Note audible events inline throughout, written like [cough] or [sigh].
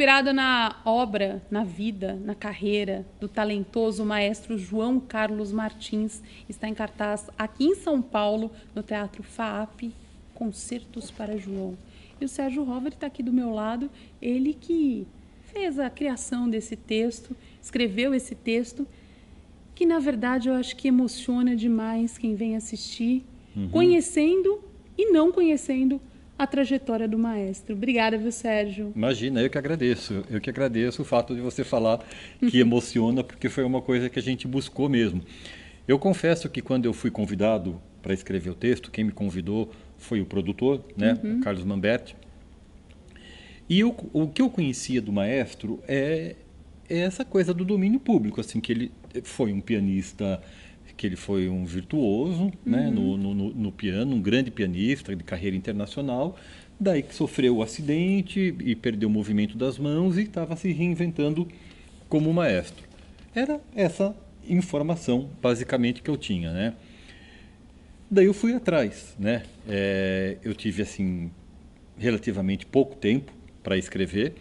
inspirada na obra, na vida, na carreira do talentoso maestro João Carlos Martins, está em cartaz aqui em São Paulo, no Teatro FAAP, Concertos para João. E o Sérgio Rover está aqui do meu lado, ele que fez a criação desse texto, escreveu esse texto, que na verdade eu acho que emociona demais quem vem assistir, uhum. conhecendo e não conhecendo a trajetória do maestro. Obrigada, viu, Sérgio? Imagina, eu que agradeço. Eu que agradeço o fato de você falar que [laughs] emociona, porque foi uma coisa que a gente buscou mesmo. Eu confesso que quando eu fui convidado para escrever o texto, quem me convidou foi o produtor, né, uhum. o Carlos Mamberti. E eu, o que eu conhecia do maestro é, é essa coisa do domínio público, assim que ele foi um pianista que ele foi um virtuoso né, uhum. né, no, no, no, piano, um grande pianista de carreira internacional. Daí que sofreu o acidente e perdeu o movimento das mãos e estava se reinventando como maestro. Era essa informação, basicamente, que eu tinha, né? Daí eu fui atrás, né? É, eu tive, assim, relativamente pouco tempo para escrever.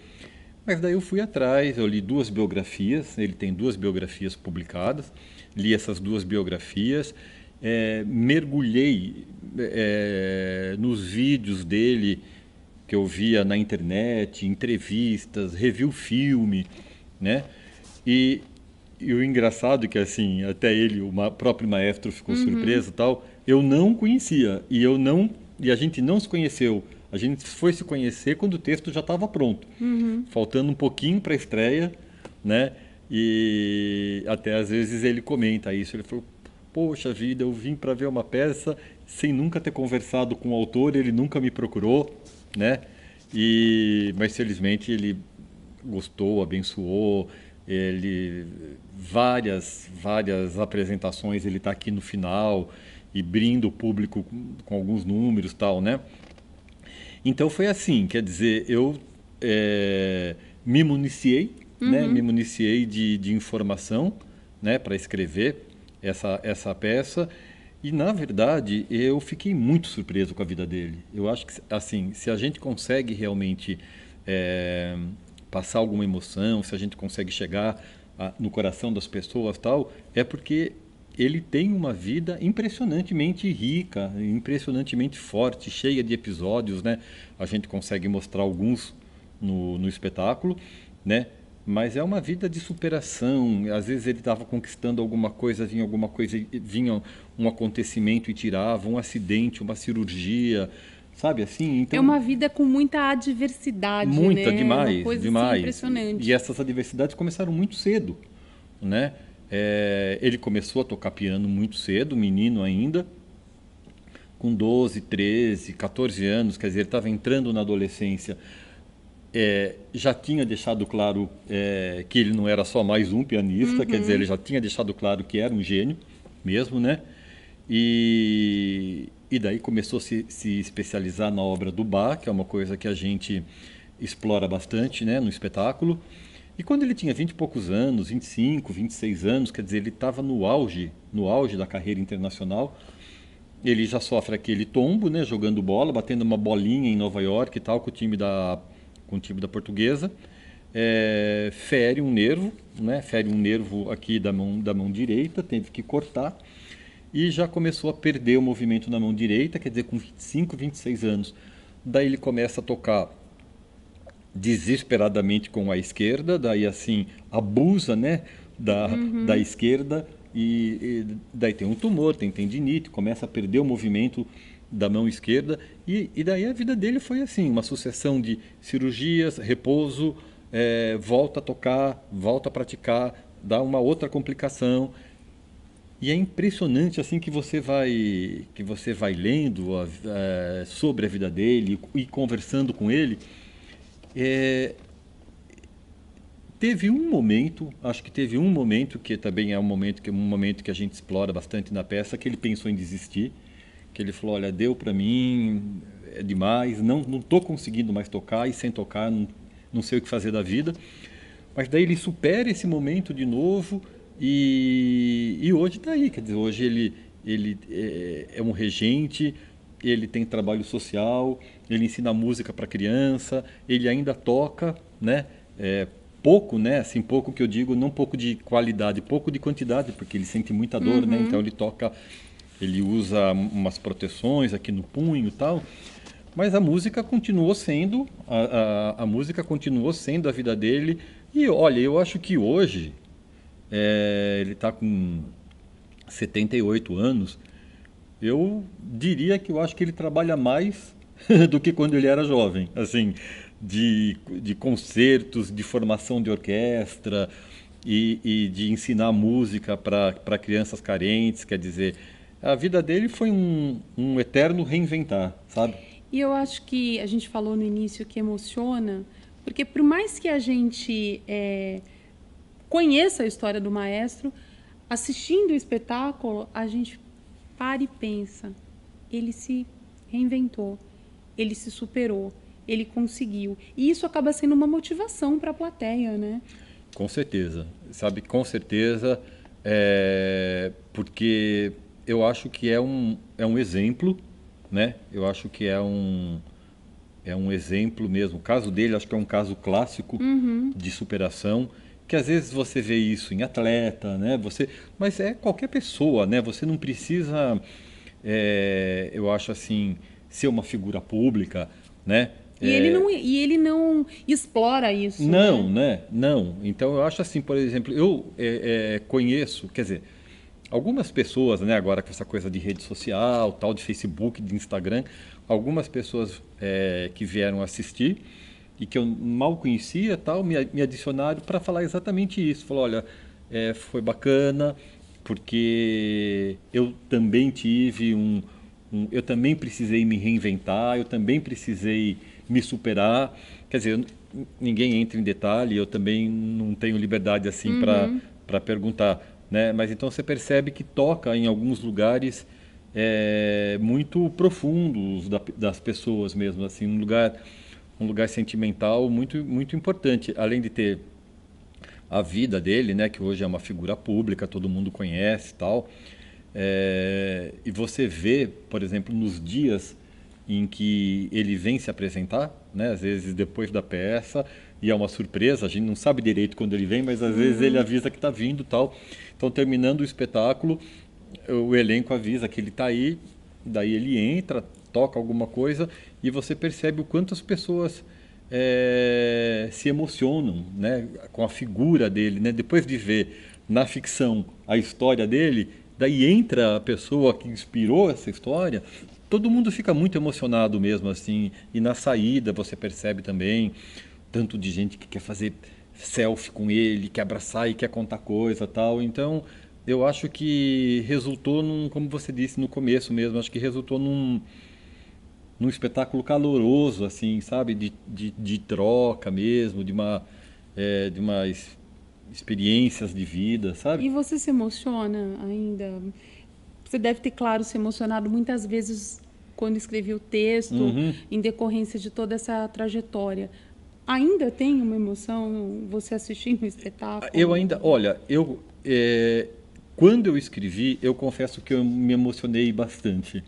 Mas daí eu fui atrás, eu li duas biografias, ele tem duas biografias publicadas, li essas duas biografias, é, mergulhei é, nos vídeos dele que eu via na internet, entrevistas, review filme, né? E, e o engraçado é que assim, até ele, o próprio maestro ficou uhum. surpreso, tal, eu não conhecia e eu não e a gente não se conheceu a gente foi se conhecer quando o texto já estava pronto, uhum. faltando um pouquinho para a estreia, né? E até às vezes ele comenta isso. Ele falou: Poxa vida, eu vim para ver uma peça sem nunca ter conversado com o autor, ele nunca me procurou, né? E, mas felizmente ele gostou, abençoou. Ele várias várias apresentações ele está aqui no final e brindo o público com, com alguns números tal, né? Então foi assim, quer dizer, eu é, me municiei, né, uhum. né? Me municiei de, de informação, né? Para escrever essa, essa peça. E, na verdade, eu fiquei muito surpreso com a vida dele. Eu acho que, assim, se a gente consegue realmente é, passar alguma emoção, se a gente consegue chegar a, no coração das pessoas tal, é porque ele tem uma vida impressionantemente rica, impressionantemente forte, cheia de episódios, né? A gente consegue mostrar alguns no, no espetáculo, né? Mas é uma vida de superação. Às vezes ele estava conquistando alguma coisa, vinha alguma coisa, vinha um acontecimento e tirava, um acidente, uma cirurgia, sabe assim? Então, é uma vida com muita adversidade, Muita, né? É demais, assim, demais. Assim, impressionante. E essas adversidades começaram muito cedo, né? É, ele começou a tocar piano muito cedo, menino ainda, com 12, 13, 14 anos, quer dizer, ele estava entrando na adolescência. É, já tinha deixado claro é, que ele não era só mais um pianista, uhum. quer dizer, uhum. ele já tinha deixado claro que era um gênio mesmo, né? E, e daí começou a se, se especializar na obra do Bach, que é uma coisa que a gente explora bastante né, no espetáculo. E quando ele tinha 20 e poucos anos, 25, 26 anos, quer dizer, ele estava no auge, no auge da carreira internacional, ele já sofre aquele tombo, né, jogando bola, batendo uma bolinha em Nova York e tal, com o time da, com o time da portuguesa, é, fere um nervo, né, fere um nervo aqui da mão, da mão direita, teve que cortar, e já começou a perder o movimento na mão direita, quer dizer, com 25, 26 anos. Daí ele começa a tocar desesperadamente com a esquerda, daí assim abusa né, da, uhum. da esquerda e, e, daí tem um tumor, tem tendinite, começa a perder o movimento da mão esquerda e, e daí a vida dele foi assim, uma sucessão de cirurgias, repouso, é, volta a tocar, volta a praticar, dá uma outra complicação e é impressionante assim que você vai que você vai lendo a, a, eh, sobre a vida dele e conversando com ele é, teve um momento, acho que teve um momento que também é um momento que um momento que a gente explora bastante na peça, que ele pensou em desistir, que ele falou, olha, deu para mim, é demais, não não tô conseguindo mais tocar e sem tocar não, não sei o que fazer da vida. Mas daí ele supera esse momento de novo e, e hoje tá aí, quer dizer, hoje ele ele é, é um regente, ele tem trabalho social, ele ensina música para criança, ele ainda toca, né? É, pouco, né? Assim, pouco que eu digo, não pouco de qualidade, pouco de quantidade, porque ele sente muita dor, né? uhum. né? Então ele toca, ele usa umas proteções aqui no punho, tal. Mas a música continuou sendo, a, a, a música continuou sendo a vida dele. E olha, eu acho que hoje é, ele está com 78 anos eu diria que eu acho que ele trabalha mais [laughs] do que quando ele era jovem, assim, de, de concertos, de formação de orquestra e, e de ensinar música para crianças carentes, quer dizer, a vida dele foi um, um eterno reinventar, sabe? E eu acho que a gente falou no início que emociona, porque por mais que a gente é, conheça a história do maestro, assistindo o espetáculo, a gente para e pensa. Ele se reinventou, ele se superou, ele conseguiu. E isso acaba sendo uma motivação para a plateia, né? Com certeza, sabe? Com certeza, é... porque eu acho que é um, é um exemplo, né? Eu acho que é um, é um exemplo mesmo. O caso dele, acho que é um caso clássico uhum. de superação que às vezes você vê isso em atleta, né? Você, mas é qualquer pessoa, né? Você não precisa, é, eu acho assim, ser uma figura pública, né? E, é... ele não, e ele não explora isso. Né? Não, né? né? Não. Então eu acho assim, por exemplo, eu é, é, conheço, quer dizer, algumas pessoas, né? Agora com essa coisa de rede social, tal, de Facebook, de Instagram, algumas pessoas é, que vieram assistir e que eu mal conhecia tal, me, me adicionaram para falar exatamente isso. Falou, olha, é, foi bacana, porque eu também tive um, um, Eu também precisei me reinventar, eu também precisei me superar. Quer dizer, ninguém entra em detalhe, eu também não tenho liberdade assim uhum. para perguntar. Né? Mas então você percebe que toca em alguns lugares é, muito profundos da, das pessoas mesmo, assim, um lugar um lugar sentimental muito, muito importante. Além de ter a vida dele, né, que hoje é uma figura pública, todo mundo conhece tal. É, e você vê, por exemplo, nos dias em que ele vem se apresentar, né, às vezes depois da peça, e é uma surpresa, a gente não sabe direito quando ele vem, mas às uhum. vezes ele avisa que está vindo tal. Então, terminando o espetáculo, o elenco avisa que ele está aí, daí ele entra, toca alguma coisa e você percebe o quanto as pessoas é, se emocionam né, com a figura dele. Né? Depois de ver na ficção a história dele, daí entra a pessoa que inspirou essa história. Todo mundo fica muito emocionado mesmo assim, e na saída você percebe também tanto de gente que quer fazer selfie com ele, quer abraçar e quer contar coisa, tal. Então, eu acho que resultou num, como você disse no começo mesmo, acho que resultou num, num espetáculo caloroso, assim, sabe? De, de, de troca mesmo, de uma. É, de uma experiências de vida, sabe? E você se emociona ainda? Você deve ter, claro, se emocionado muitas vezes quando escrevi o texto, uhum. em decorrência de toda essa trajetória. Ainda tem uma emoção você assistindo o espetáculo? Eu ainda, olha, eu é, quando eu escrevi, eu confesso que eu me emocionei bastante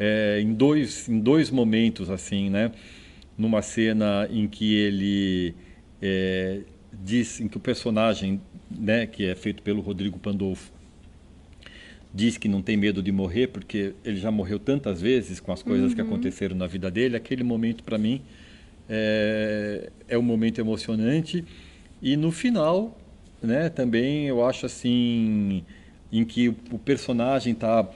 é, em, dois, em dois momentos, assim, né? Numa cena em que ele é, diz, em que o personagem, né, que é feito pelo Rodrigo Pandolfo, diz que não tem medo de morrer porque ele já morreu tantas vezes com as coisas uhum. que aconteceram na vida dele. Aquele momento para mim é, é um momento emocionante e no final, né, também eu acho assim em que o personagem está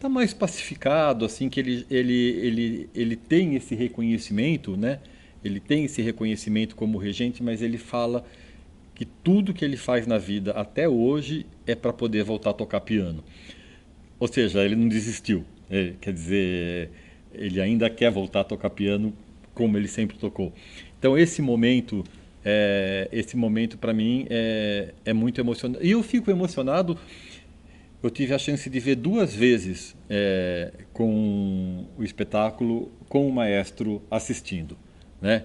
tá mais pacificado, assim, que ele, ele, ele, ele tem esse reconhecimento, né? Ele tem esse reconhecimento como regente, mas ele fala que tudo que ele faz na vida até hoje é para poder voltar a tocar piano. Ou seja, ele não desistiu. quer dizer, ele ainda quer voltar a tocar piano como ele sempre tocou. Então esse momento, é, esse momento para mim é, é muito emocionante. E eu fico emocionado eu tive a chance de ver duas vezes é, com o espetáculo com o maestro assistindo, né?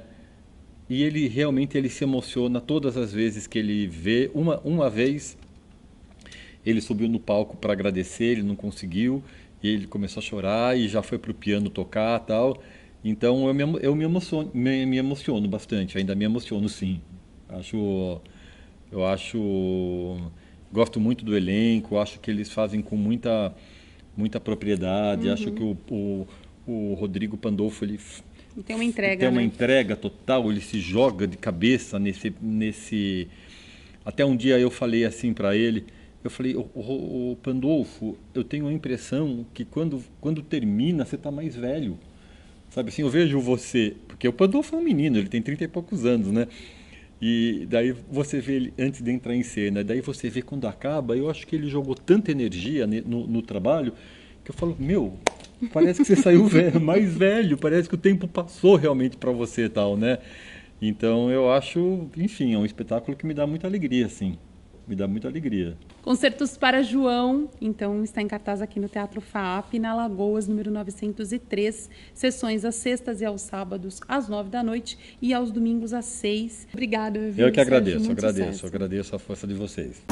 E ele realmente ele se emociona todas as vezes que ele vê. Uma, uma vez ele subiu no palco para agradecer, ele não conseguiu, e ele começou a chorar e já foi para o piano tocar tal. Então eu, me, eu me, emociono, me, me emociono bastante, ainda me emociono sim. Acho, eu acho gosto muito do elenco, acho que eles fazem com muita, muita propriedade, uhum. acho que o, o, o, Rodrigo Pandolfo ele tem uma entrega, tem uma né? entrega total, ele se joga de cabeça nesse nesse até um dia eu falei assim para ele, eu falei, o, o, o, Pandolfo, eu tenho a impressão que quando quando termina você está mais velho. Sabe assim, eu vejo você, porque o Pandolfo é um menino, ele tem 30 e poucos anos, né? E daí você vê ele antes de entrar em cena, daí você vê quando acaba, eu acho que ele jogou tanta energia no, no trabalho que eu falo, meu, parece que você [laughs] saiu velho, mais velho, parece que o tempo passou realmente para você e tal, né? Então eu acho, enfim, é um espetáculo que me dá muita alegria, assim me dá muita alegria. Concertos para João, então, está em cartaz aqui no Teatro FAAP, na Lagoas, número 903. Sessões às sextas e aos sábados, às nove da noite e aos domingos às seis. Obrigado, Eu que agradeço, agradeço, agradeço a força de vocês.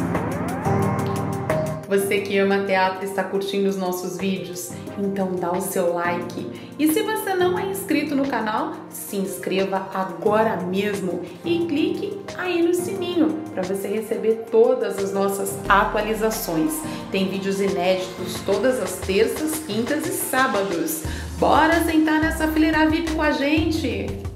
Você que ama teatro está curtindo os nossos vídeos? Então dá o seu like. E se você não é inscrito no canal, se inscreva agora mesmo e clique aí no sininho para você receber todas as nossas atualizações. Tem vídeos inéditos todas as terças, quintas e sábados. Bora sentar nessa fileira VIP com a gente!